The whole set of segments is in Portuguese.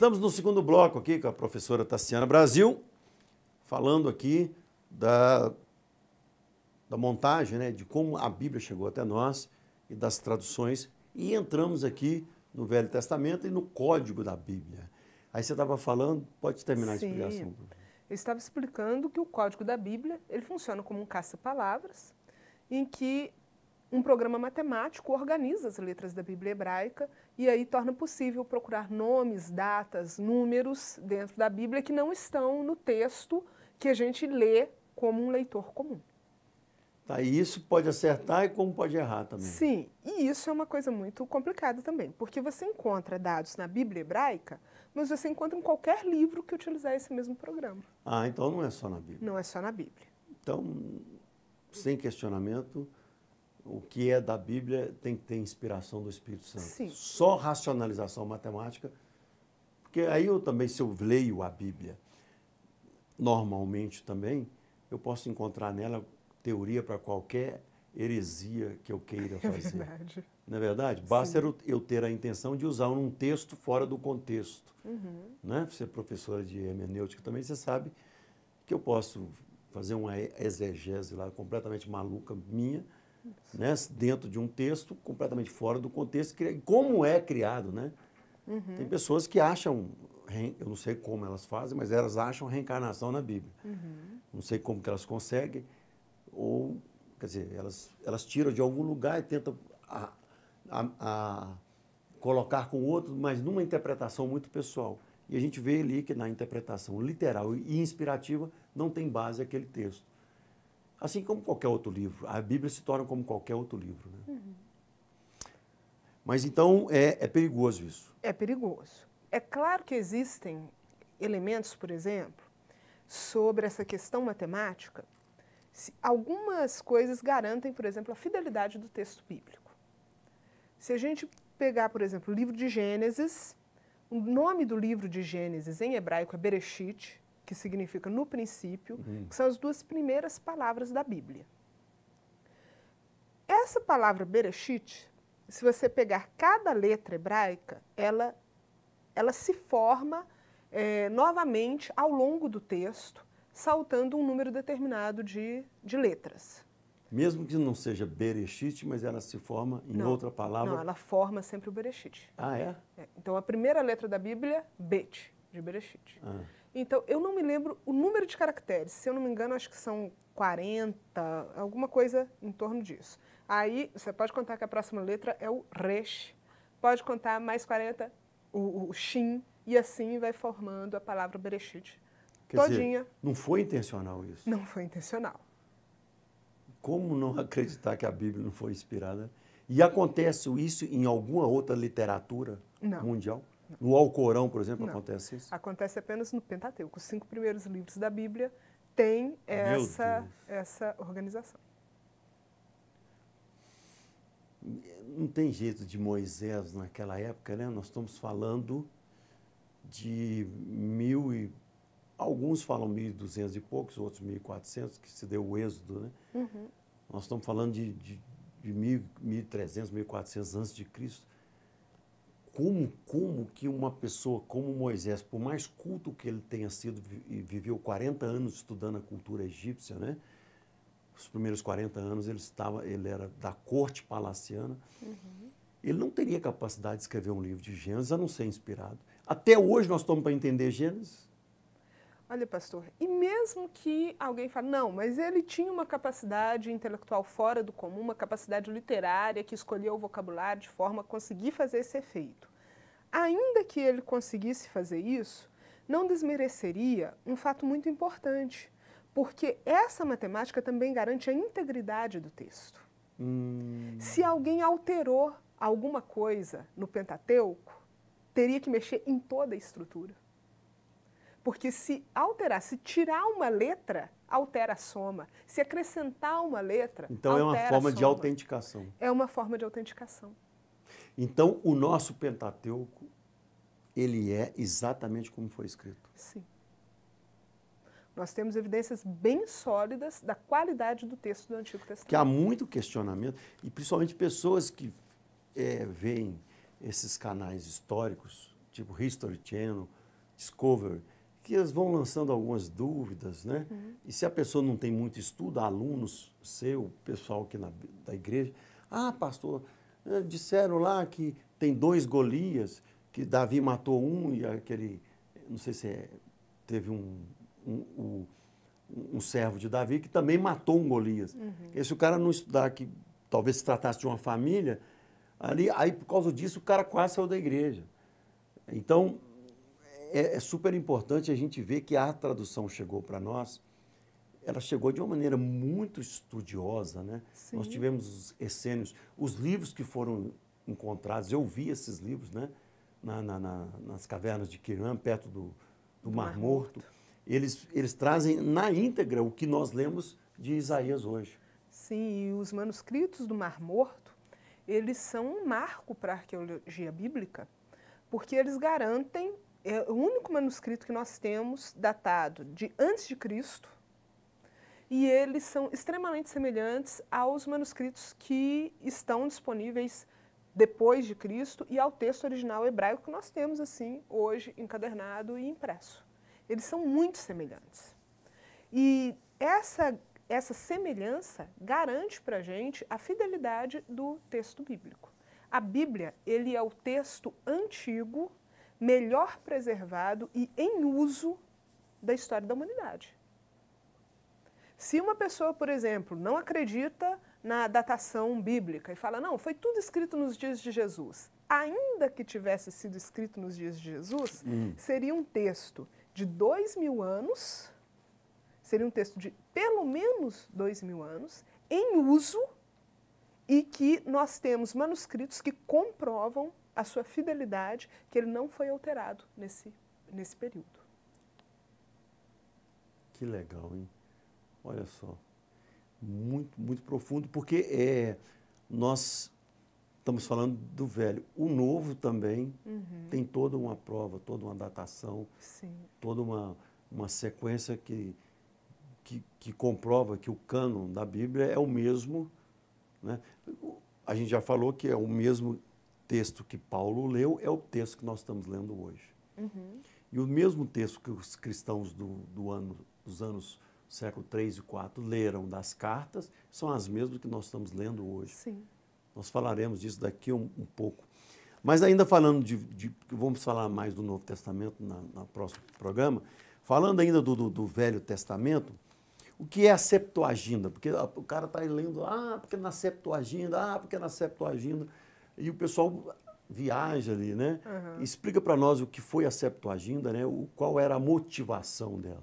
Estamos no segundo bloco aqui com a professora Tassiana Brasil, falando aqui da, da montagem, né, de como a Bíblia chegou até nós e das traduções. E entramos aqui no Velho Testamento e no código da Bíblia. Aí você estava falando, pode terminar a explicação. Eu estava explicando que o código da Bíblia ele funciona como um caça-palavras, em que um programa matemático organiza as letras da Bíblia hebraica e aí torna possível procurar nomes, datas, números dentro da Bíblia que não estão no texto que a gente lê como um leitor comum. Tá, e isso pode acertar e como pode errar também. Sim, e isso é uma coisa muito complicada também, porque você encontra dados na Bíblia hebraica, mas você encontra em qualquer livro que utilizar esse mesmo programa. Ah, então não é só na Bíblia. Não é só na Bíblia. Então, sem questionamento, o que é da Bíblia tem que ter inspiração do Espírito Santo. Sim. Só racionalização matemática, porque aí eu também, se eu leio a Bíblia normalmente também, eu posso encontrar nela teoria para qualquer heresia que eu queira é fazer. É verdade. Na é verdade, basta Sim. eu ter a intenção de usar um texto fora do contexto. Uhum. Né? Você é professora de hermenêutica também, você sabe que eu posso fazer uma exegese lá completamente maluca minha, né, dentro de um texto completamente fora do contexto, como é criado, né? Uhum. Tem pessoas que acham, eu não sei como elas fazem, mas elas acham reencarnação na Bíblia. Uhum. Não sei como que elas conseguem, ou, quer dizer, elas, elas tiram de algum lugar e tentam a, a, a colocar com outro, mas numa interpretação muito pessoal. E a gente vê ali que na interpretação literal e inspirativa não tem base aquele texto. Assim como qualquer outro livro. A Bíblia se torna como qualquer outro livro. Né? Uhum. Mas então é, é perigoso isso. É perigoso. É claro que existem elementos, por exemplo, sobre essa questão matemática. Se algumas coisas garantem, por exemplo, a fidelidade do texto bíblico. Se a gente pegar, por exemplo, o livro de Gênesis, o nome do livro de Gênesis em hebraico é Bereshit, que significa no princípio, uhum. que são as duas primeiras palavras da Bíblia. Essa palavra Bereshit, se você pegar cada letra hebraica, ela, ela se forma é, novamente ao longo do texto, saltando um número determinado de, de letras. Mesmo que não seja Bereshit, mas ela se forma em não, outra palavra? Não, ela forma sempre o Bereshit. Ah, é? é? Então, a primeira letra da Bíblia, Bet, de Bereshit. Ah. Então, eu não me lembro o número de caracteres. Se eu não me engano, acho que são 40, alguma coisa em torno disso. Aí, você pode contar que a próxima letra é o resh, pode contar mais 40, o, o shin, e assim vai formando a palavra bereshit Quer todinha. Dizer, não foi intencional isso? Não foi intencional. Como não acreditar que a Bíblia não foi inspirada? E acontece isso em alguma outra literatura não. mundial? No Alcorão, por exemplo, não. acontece isso? Acontece apenas no Pentateuco. Os cinco primeiros livros da Bíblia têm ah, essa, essa organização. Não tem jeito de Moisés naquela época, né? Nós estamos falando de mil e alguns falam 1.200 e poucos, outros 1.400, que se deu o êxodo, né? Uhum. Nós estamos falando de, de, de 1.300, 1.400 antes de Cristo como, como que uma pessoa como Moisés, por mais culto que ele tenha sido e viveu 40 anos estudando a cultura egípcia, né? Os primeiros 40 anos ele estava, ele era da corte palaciana. Uhum. Ele não teria capacidade de escrever um livro de Gênesis a não ser inspirado. Até hoje nós estamos para entender Gênesis. Olha, pastor, e mesmo que alguém fale, não, mas ele tinha uma capacidade intelectual fora do comum, uma capacidade literária que escolheu o vocabulário de forma a conseguir fazer esse efeito. Ainda que ele conseguisse fazer isso, não desmereceria um fato muito importante, porque essa matemática também garante a integridade do texto. Hum. Se alguém alterou alguma coisa no Pentateuco, teria que mexer em toda a estrutura. Porque se alterar, se tirar uma letra, altera a soma. Se acrescentar uma letra, então é uma forma de autenticação. É uma forma de autenticação. Então, o nosso Pentateuco, ele é exatamente como foi escrito. Sim. Nós temos evidências bem sólidas da qualidade do texto do Antigo Testamento. Que há muito questionamento, e principalmente pessoas que é, veem esses canais históricos, tipo History Channel, Discovery, que eles vão lançando algumas dúvidas, né? Uhum. E se a pessoa não tem muito estudo, alunos seu, pessoal aqui na, da igreja, ah, pastor, é, disseram lá que tem dois Golias, que Davi matou um e aquele, não sei se é, teve um, um, um, um, servo de Davi que também matou um Golias. Uhum. Esse o cara não estudar que talvez se tratasse de uma família, ali, aí por causa disso o cara quase saiu da igreja. Então é, é super importante a gente ver que a tradução chegou para nós ela chegou de uma maneira muito estudiosa, né? Sim. Nós tivemos os essênios, os livros que foram encontrados, eu vi esses livros, né? Na, na, na, nas cavernas de Quirã, perto do, do Mar, Mar Morto. Morto. Eles, eles trazem na íntegra o que nós lemos de Isaías hoje. Sim, e os manuscritos do Mar Morto, eles são um marco para a arqueologia bíblica, porque eles garantem, é o único manuscrito que nós temos datado de antes de Cristo, e eles são extremamente semelhantes aos manuscritos que estão disponíveis depois de Cristo e ao texto original hebraico que nós temos assim hoje encadernado e impresso. Eles são muito semelhantes. E essa essa semelhança garante para a gente a fidelidade do texto bíblico. A Bíblia ele é o texto antigo melhor preservado e em uso da história da humanidade. Se uma pessoa, por exemplo, não acredita na datação bíblica e fala, não, foi tudo escrito nos dias de Jesus, ainda que tivesse sido escrito nos dias de Jesus, hum. seria um texto de dois mil anos, seria um texto de pelo menos dois mil anos, em uso, e que nós temos manuscritos que comprovam a sua fidelidade, que ele não foi alterado nesse, nesse período. Que legal, hein? Olha só. Muito, muito profundo, porque é, nós estamos falando do velho. O novo também uhum. tem toda uma prova, toda uma datação, Sim. toda uma, uma sequência que, que, que, comprova que o cânon da Bíblia é o mesmo. Né? A gente já falou que é o mesmo texto que Paulo leu, é o texto que nós estamos lendo hoje. Uhum. E o mesmo texto que os cristãos do, do ano, dos anos século 3 e 4 leram das cartas, são as mesmas que nós estamos lendo hoje. Sim. Nós falaremos disso daqui um, um pouco. Mas ainda falando de, de, Vamos falar mais do Novo Testamento na, próximo programa. Falando ainda do, do, do, Velho Testamento, o que é a Septuaginta? Porque o cara está lendo, ah, porque na Septuaginta, ah, porque na Septuaginta. E o pessoal viaja ali, né? Uhum. Explica para nós o que foi a Septuaginta, né? O, qual era a motivação dela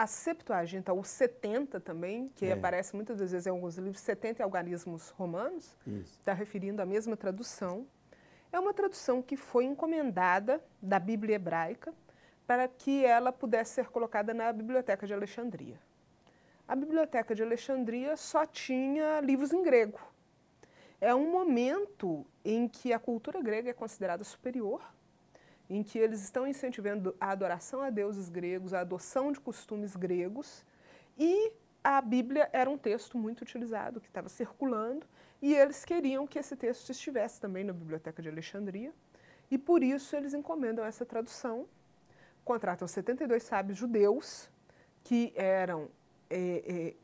a Septuaginta, ou 70 também, que é. aparece muitas das vezes em alguns livros, 70 algarismos romanos, está referindo à mesma tradução. É uma tradução que foi encomendada da Bíblia hebraica para que ela pudesse ser colocada na Biblioteca de Alexandria. A Biblioteca de Alexandria só tinha livros em grego. É um momento em que a cultura grega é considerada superior em que eles estão incentivando a adoração a deuses gregos, a adoção de costumes gregos, e a Bíblia era um texto muito utilizado, que estava circulando, e eles queriam que esse texto estivesse também na Biblioteca de Alexandria, e por isso eles encomendam essa tradução, contratam 72 sábios judeus, que eram é, é,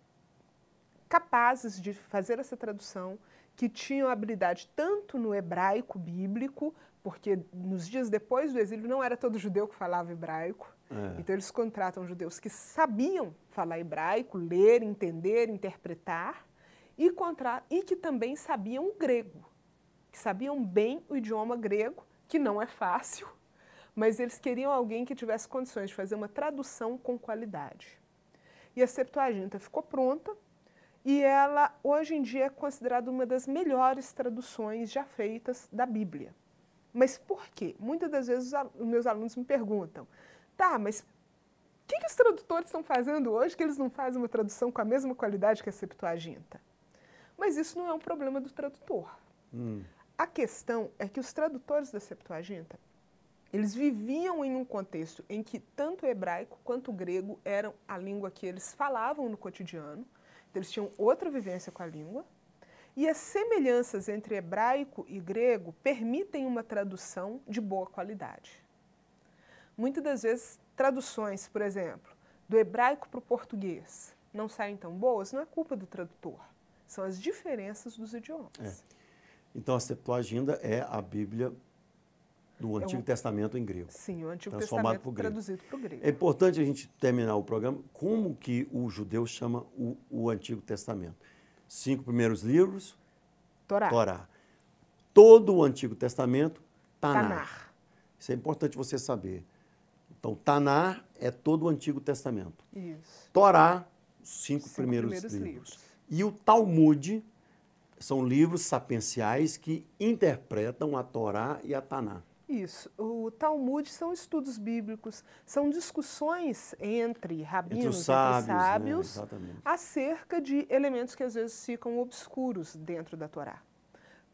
capazes de fazer essa tradução, que tinham habilidade tanto no hebraico bíblico porque nos dias depois do exílio não era todo judeu que falava hebraico. É. Então eles contratam judeus que sabiam falar hebraico, ler, entender, interpretar, e, contra... e que também sabiam grego, que sabiam bem o idioma grego, que não é fácil, mas eles queriam alguém que tivesse condições de fazer uma tradução com qualidade. E a Septuaginta ficou pronta, e ela hoje em dia é considerada uma das melhores traduções já feitas da Bíblia. Mas por quê? Muitas das vezes os meus alunos me perguntam, tá, mas o que, que os tradutores estão fazendo hoje que eles não fazem uma tradução com a mesma qualidade que a Septuaginta? Mas isso não é um problema do tradutor. Hum. A questão é que os tradutores da Septuaginta, eles viviam em um contexto em que tanto o hebraico quanto o grego eram a língua que eles falavam no cotidiano, então, eles tinham outra vivência com a língua, e as semelhanças entre hebraico e grego permitem uma tradução de boa qualidade. Muitas das vezes, traduções, por exemplo, do hebraico para o português não saem tão boas, não é culpa do tradutor, são as diferenças dos idiomas. É. Então, a Septuaginta é a Bíblia do é Antigo é Testamento em grego. Sim, o Antigo Testamento pro traduzido para o grego. É importante a gente terminar o programa como que o judeu chama o, o Antigo Testamento cinco primeiros livros, Torá. Torá. Todo o Antigo Testamento, Tanar. Tanar. Isso é importante você saber. Então, Tanar é todo o Antigo Testamento. Isso. Torá, cinco, cinco primeiros, primeiros livros. livros. E o Talmud são livros sapenciais que interpretam a Torá e a Taná. Isso. O Talmud são estudos bíblicos, são discussões entre rabinos, entre sábios, sábios né? acerca de elementos que às vezes ficam obscuros dentro da Torá.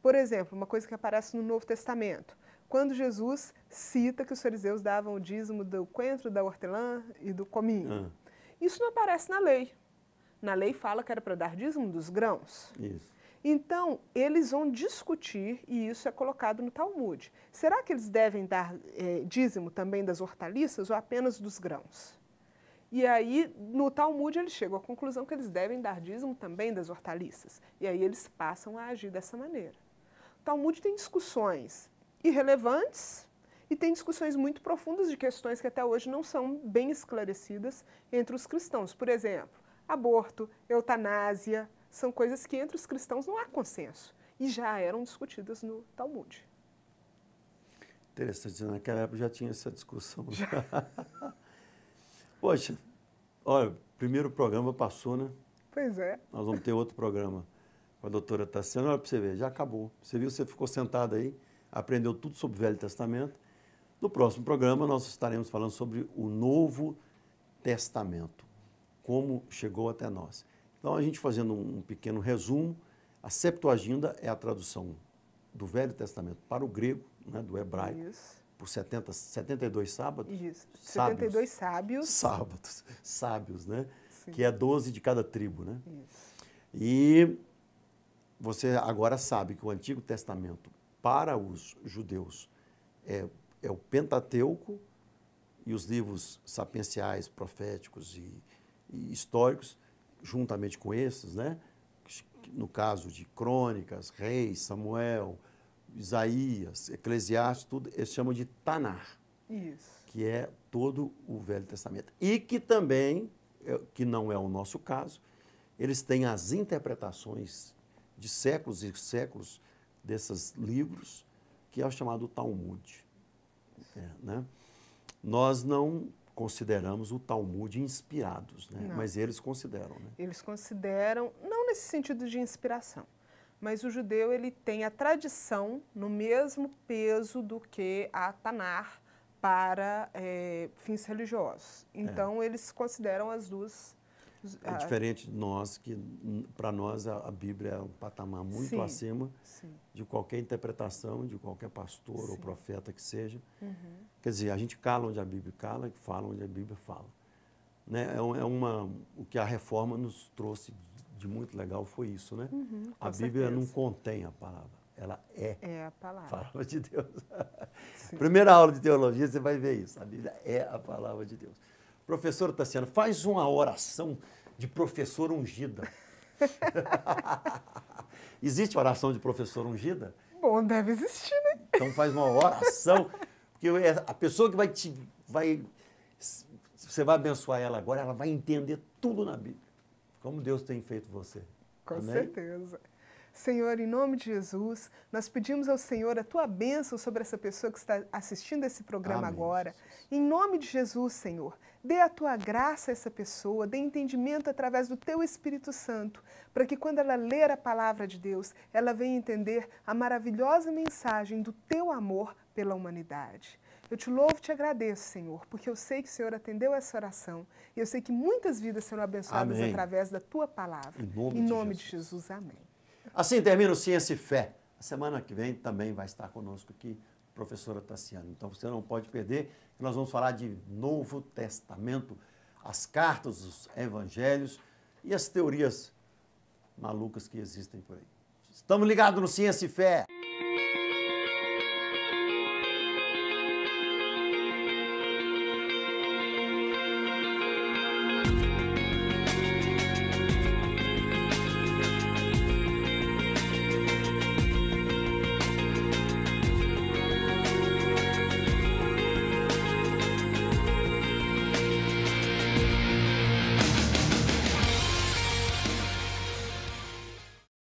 Por exemplo, uma coisa que aparece no Novo Testamento, quando Jesus cita que os fariseus davam o dízimo do coentro, da hortelã e do cominho. Ah. Isso não aparece na lei. Na lei fala que era para dar dízimo dos grãos. Isso. Então, eles vão discutir, e isso é colocado no Talmud. Será que eles devem dar é, dízimo também das hortaliças ou apenas dos grãos? E aí, no Talmud, eles chegam à conclusão que eles devem dar dízimo também das hortaliças. E aí eles passam a agir dessa maneira. O Talmud tem discussões irrelevantes e tem discussões muito profundas de questões que até hoje não são bem esclarecidas entre os cristãos. Por exemplo, aborto, eutanásia são coisas que entre os cristãos não há consenso e já eram discutidas no Talmud. Interessante, né? naquela época já tinha essa discussão. Né? Já. Poxa, olha, primeiro programa passou, né? Pois é. Nós vamos ter outro programa com a doutora Tassiana. Olha para você ver, já acabou. Você viu, você ficou sentado aí, aprendeu tudo sobre o Velho Testamento. No próximo programa, nós estaremos falando sobre o Novo Testamento, como chegou até nós. Então, a gente fazendo um pequeno resumo, a Septuaginta é a tradução do Velho Testamento para o grego, né, do hebraico, Isso. por 70, 72 sábados. Isso, 72 sábios. Sábados, sábios, né? Sim. Que é 12 de cada tribo, né? Isso. E você agora sabe que o Antigo Testamento para os judeus é, é o Pentateuco e os livros sapienciais, proféticos e, e históricos, juntamente com esses, né? no caso de Crônicas, Reis, Samuel, Isaías, Eclesiastes, tudo, eles chamam de Tanar, Isso. que é todo o Velho Testamento. E que também, é, que não é o nosso caso, eles têm as interpretações de séculos e séculos desses livros, que é o chamado Talmud. É, né? Nós não consideramos o Talmud inspirados, né? mas eles consideram. Né? Eles consideram, não nesse sentido de inspiração, mas o judeu ele tem a tradição no mesmo peso do que a Tanar para é, fins religiosos. É. Então, é. eles consideram as duas é ah, diferente de nós, que para nós a, Bíblia é um patamar muito sim, acima sim. de qualquer interpretação, de qualquer pastor sim. ou profeta que seja. Uhum. Quer dizer, a gente cala onde a Bíblia cala e fala onde a Bíblia fala. Né? É, é uma, o que a reforma nos trouxe de muito legal foi isso, né? Uhum, a Bíblia certeza. não contém a palavra. Ela é, é a palavra. palavra de Deus. Primeira aula de teologia, você vai ver isso. A Bíblia é a palavra de Deus. Professor Tassiano, faz uma oração de professor ungida. Existe oração de professor ungida? Bom, deve existir, né? Então faz uma oração, porque é, a pessoa que vai te vai você vai abençoar ela agora, ela vai entender tudo na Bíblia. Como Deus tem feito você. Com Amém? certeza. Senhor, em nome de Jesus, nós pedimos ao Senhor a tua bênção sobre essa pessoa que está assistindo esse programa Amém. agora. Em nome de Jesus, Senhor, dê a tua graça a essa pessoa, dê entendimento através do teu Espírito Santo, para que quando ela ler a palavra de Deus, ela venha entender a maravilhosa mensagem do teu amor pela humanidade. Eu te louvo e te agradeço, Senhor, porque eu sei que o Senhor atendeu essa oração e eu sei que muitas vidas serão abençoadas Amém. através da tua palavra. Em nome, em nome de, Jesus. de Jesus, amém. Assim termina o Ciência e Fé. A semana que vem também vai estar conosco aqui a professora Tassiana. Então você não pode perder, nós vamos falar de Novo Testamento, as cartas, os evangelhos e as teorias malucas que existem por aí. Estamos ligados no Ciência e Fé.